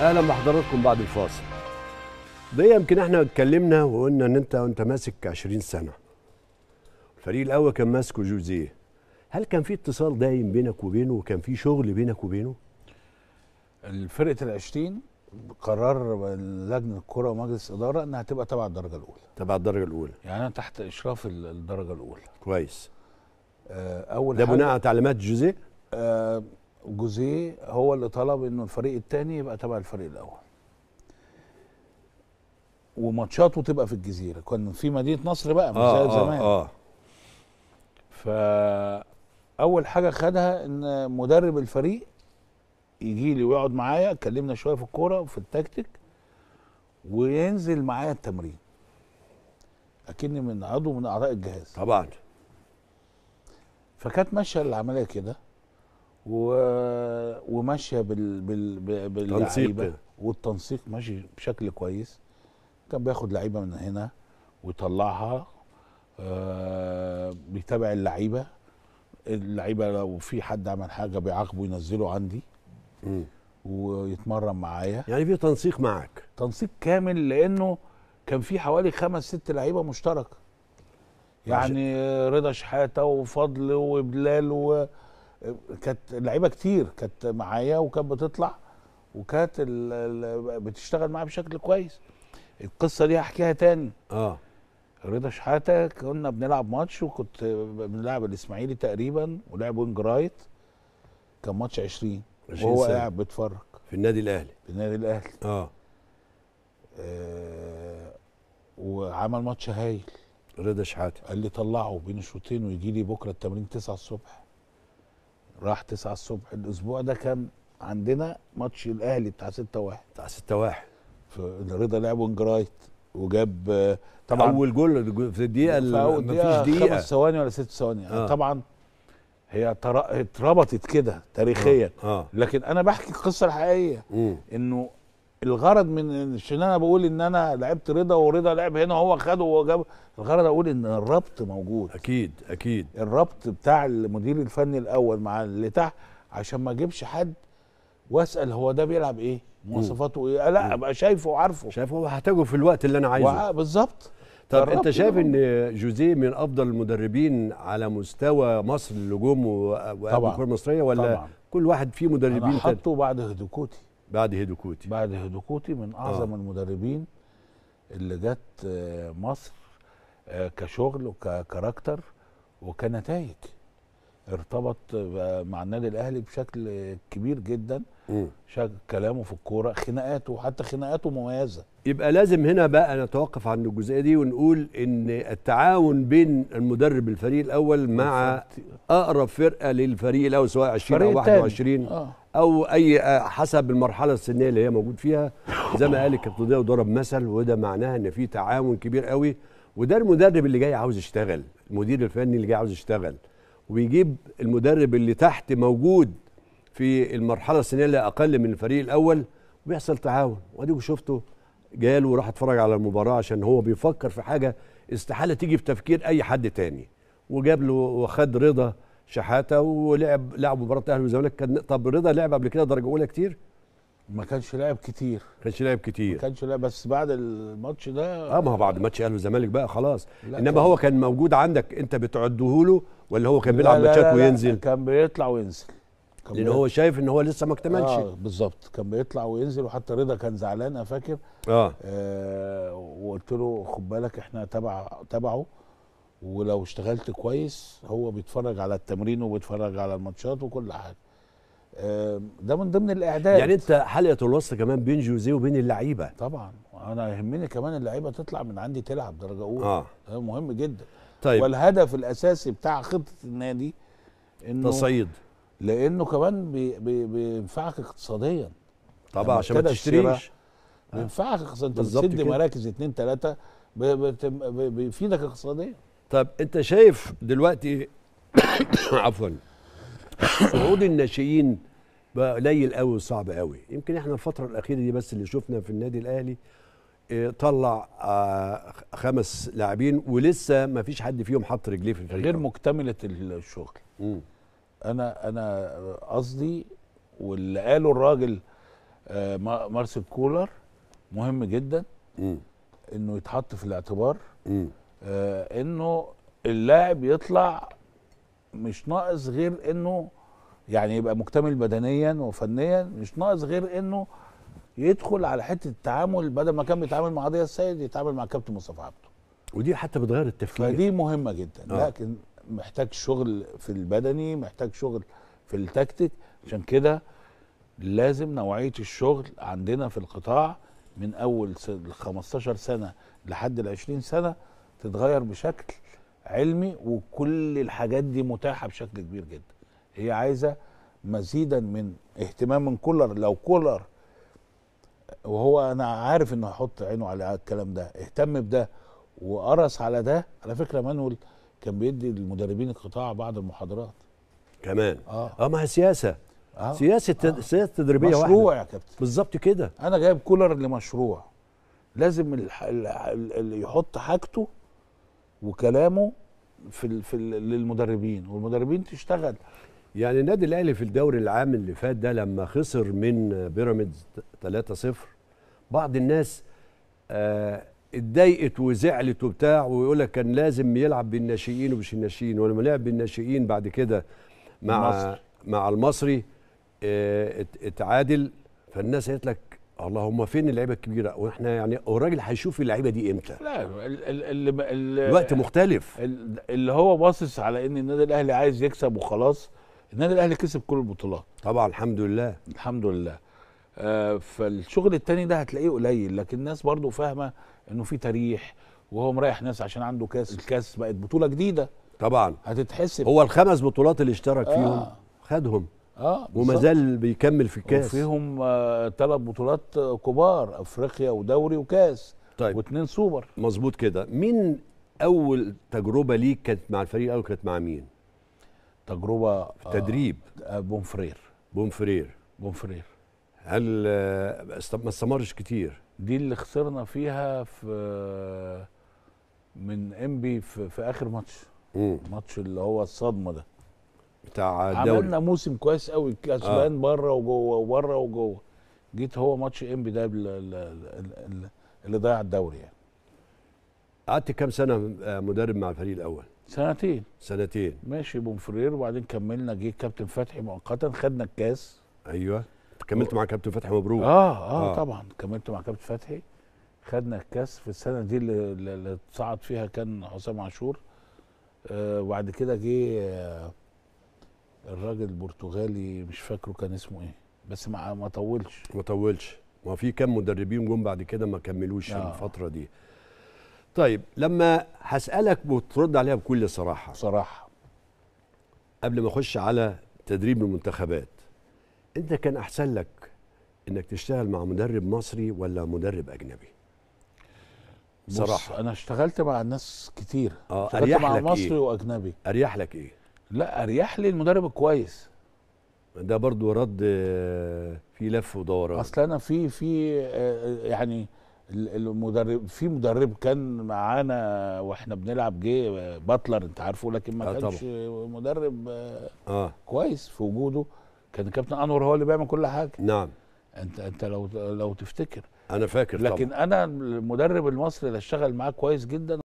اهلا بحضراتكم بعد الفاصل ده يمكن احنا اتكلمنا وقلنا ان انت وانت ماسك 20 سنه الفريق الاول كان ماسكه جوزيه هل كان في اتصال دايم بينك وبينه وكان في شغل بينك وبينه الفرقه ال20 قرار لجنه الكره ومجلس الاداره انها تبقى تبع الدرجه الاولى تبع الدرجه الاولى يعني انا تحت اشراف الدرجه الاولى كويس آه، اول ده بناء على تعليمات جوزيه آه جوزيه هو اللي طلب انه الفريق الثاني يبقى تبع الفريق الاول وماتشاته تبقى في الجزيره كان في مدينه نصر بقى مش آه زي آه، زمان آه آه. فاول حاجه خدها ان مدرب الفريق يجي لي ويقعد معايا اتكلمنا شويه في الكوره وفي التكتيك وينزل معايا التمرين اكني من عضو من اعضاء الجهاز طبعا فكانت ماشيه العمليه كده و... وماشيه بال بال باللعيبه والتنسيق ماشي بشكل كويس كان بياخد لعيبه من هنا ويطلعها آه بيتابع اللعيبه اللعيبه لو في حد عمل حاجه بيعاقبه ينزله عندي م. ويتمرن معايا يعني في تنسيق معاك تنسيق كامل لانه كان في حوالي خمس ست لعيبه مشتركه يعني آه، رضا شحاته وفضل وبلال و... كانت لعيبه كتير كانت معايا وكانت بتطلع وكانت بتشتغل معايا بشكل كويس القصه دي هحكيها تاني اه رضا شحاته كنا بنلعب ماتش وكنت بنلعب الاسماعيلي تقريبا ولعب وينج رايت كان ماتش 20 وهو قاعد بيتفرج في النادي الاهلي في النادي الاهلي اه, آه وعمل ماتش هايل رضا شحاته قال لي طلعه بين الشوطين ويجي لي بكره التمرين 9 الصبح راح 9 الصبح الاسبوع ده كان عندنا ماتش الاهلي بتاع 6 1 بتاع 6 1 رضا لعب جرايت وجاب آه، طبعا اول جول في الدقيقه ما فيش دقيقه خمس ثواني ولا ست ثواني آه. طبعا هي اتربطت كده تاريخيا آه. آه. لكن انا بحكي القصه الحقيقيه انه الغرض من ان انا بقول ان انا لعبت رضا ورضا لعب هنا وهو خده وهو الغرض اقول ان الربط موجود اكيد اكيد الربط بتاع المدير الفني الاول مع اللي تحت عشان ما اجيبش حد واسال هو ده بيلعب ايه مواصفاته ايه لا ابقى شايفه وعارفه شايفه وهحتاجه في الوقت اللي انا عايزه بالظبط طب انت شايف ان جوزيه من افضل المدربين على مستوى مصر للهجوم والكره المصريه ولا طبعًا. كل واحد فيه مدربين انا حطه بعد هدوكوتي بعد هيدوكوتي بعد هيدوكوتي من آه. اعظم آه. المدربين اللي جت آه، مصر آه، كشغل وككاركتر وكنتائج ارتبط مع النادي الاهلي بشكل كبير جدا شكل كلامه في الكوره خناقاته حتى خناقاته مميزه يبقى لازم هنا بقى نتوقف عن الجزئيه دي ونقول ان التعاون بين المدرب الفريق الاول مع اقرب فرقه للفريق الاول سواء 20 او 21 آه. او اي آه، حسب المرحله السنيه اللي هي موجود فيها زي ما قال الكابتن ده وضرب مثل وده معناها ان في تعاون كبير قوي وده المدرب اللي جاي عاوز يشتغل المدير الفني اللي جاي عاوز يشتغل ويجيب المدرب اللي تحت موجود في المرحله السنيه اللي اقل من الفريق الاول ويحصل تعاون وادي شفته جال وراح اتفرج على المباراه عشان هو بيفكر في حاجه استحاله تيجي في تفكير اي حد تاني وجاب له وخد رضا شحاته ولعب لعب مباراه الاهلي والزمالك كان طب رضا لعب قبل كده درجه اولى كتير ما كانش لعب كتير ما كانش لعب كتير ما كانش لعب بس بعد الماتش ده اه ما هو بعد ماتش الاهلي والزمالك بقى خلاص انما كان هو كان موجود عندك انت بتعده له ولا هو كان بيلعب ماتشات وينزل لا كان بيطلع وينزل كان لان هو شايف ان هو لسه ما اكتملش اه بالظبط كان بيطلع وينزل وحتى رضا كان زعلان انا فاكر اه, آه وقلت له خد بالك احنا تبع تبعه ولو اشتغلت كويس هو بيتفرج على التمرين وبيتفرج على الماتشات وكل حاجه ده من ضمن الاعداد يعني انت حلقه الوسط كمان بين جوزيه وبين اللعيبه طبعا انا يهمني كمان اللعيبه تطلع من عندي تلعب درجه اولى آه. مهم جدا طيب والهدف الاساسي بتاع خطه النادي انه تصعيد لانه كمان بي بي بينفعك اقتصاديا طبعا عشان ما تشتريش بينفعك اقتصاديا انت بتسد مراكز اثنين ثلاثه بيفيدك اقتصاديا طب انت شايف دلوقتي عفوا صعود الناشئين بقى قليل قوي وصعب قوي يمكن احنا الفتره الاخيره دي بس اللي شفنا في النادي الاهلي آه، طلع آه، خمس لاعبين ولسه ما فيش حد فيهم حط رجليه في الفريق غير مكتمله الشغل انا انا قصدي واللي قاله الراجل آه، مارسيل كولر مهم جدا م. انه يتحط في الاعتبار م. آه، انه اللاعب يطلع مش ناقص غير انه يعني يبقى مكتمل بدنيا وفنيا مش ناقص غير انه يدخل على حته التعامل بدل ما كان بيتعامل مع عدي السيد يتعامل مع كابتن مصطفى عبده ودي حتى بتغير التفكير فدي مهمه جدا آه. لكن محتاج شغل في البدني محتاج شغل في التكتيك عشان كده لازم نوعيه الشغل عندنا في القطاع من اول 15 سنه لحد ال 20 سنه تتغير بشكل علمي وكل الحاجات دي متاحه بشكل كبير جدا هي عايزه مزيدا من اهتمام من كولر لو كولر وهو انا عارف انه هيحط عينه على الكلام ده اهتم بده وقرص على ده على فكره مانويل كان بيدي للمدربين القطاع بعض المحاضرات كمان اه, آه ما هي سياسه آه. سياسه آه. سياسه تدريبيه مشروع واحدة. يا كابتن بالظبط كده انا جايب كولر لمشروع لازم اللي يحط حاجته وكلامه في الـ في الـ للمدربين والمدربين تشتغل يعني النادي الاهلي في الدوري العام اللي فات ده لما خسر من بيراميدز 3-0 بعض الناس آه اتضايقت وزعلت وبتاع ويقول لك كان لازم يلعب بالناشئين ومش الناشئين ولما لعب بالناشئين بعد كده مع المصري. مع المصري اه اتعادل فالناس قالت لك اللهم فين اللعيبه الكبيره واحنا يعني الراجل هيشوف اللعيبه دي امتى لا الوقت مختلف اللي هو باصص على ان النادي الاهلي عايز يكسب وخلاص النادي الاهلي كسب كل البطولات طبعا الحمد لله الحمد لله آه فالشغل التاني ده هتلاقيه قليل لكن الناس برضو فاهمه انه في تريح وهو مريح ناس عشان عنده كاس الكاس بقت بطوله جديده طبعا هتتحسب هو الخمس بطولات اللي اشترك آه. فيهم آه. خدهم اه وما زال بيكمل في الكاس وفيهم آه، ثلاث بطولات كبار افريقيا ودوري وكاس طيب واثنين سوبر مظبوط كده مين اول تجربه ليك كانت مع الفريق الاول كانت مع مين تجربه في آه، التدريب آه بونفرير بونفرير هل آه، ما استمرش كتير دي اللي خسرنا فيها في من امبي في, في اخر ماتش ماتش اللي هو الصدمه ده بتاع الدوري عملنا موسم كويس قوي كسبان آه. بره وجوه وبره وجوه جيت هو ماتش انبي ده اللي ضيع الدوري يعني قعدت كام سنه آه، مدرب مع الفريق الاول سنتين سنتين ماشي بومفرير وبعدين كملنا جه كابتن فتحي مؤقتا خدنا الكاس ايوه كملت مع كابتن فتحي مبروك آه, اه اه طبعا كملت مع كابتن فتحي خدنا الكاس في السنه دي اللي, اللي فيها كان حسام عاشور آه وبعد كده جه آه الراجل البرتغالي مش فاكره كان اسمه ايه بس ما ما طولش ما طولش ما في كام مدربين جم بعد كده ما كملوش آه. الفتره دي طيب لما هسالك وترد عليها بكل صراحه صراحه قبل ما اخش على تدريب المنتخبات انت كان احسن لك انك تشتغل مع مدرب مصري ولا مدرب اجنبي صراحه انا اشتغلت مع ناس كتير اه اشتغلت مع مصري إيه؟ واجنبي اريح لك ايه لا اريح لي المدرب الكويس ده برضو رد آه، في لف ودوران اصل انا في في آه، آه، يعني المدرب في مدرب كان معانا واحنا بنلعب جه باتلر انت عارفه لكن ما آه كانش طبعا. مدرب آه. كويس في وجوده كان كابتن انور هو اللي بيعمل كل حاجه نعم انت انت لو لو تفتكر انا فاكر لكن طبعا. انا المدرب المصري اللي اشتغل معاه كويس جدا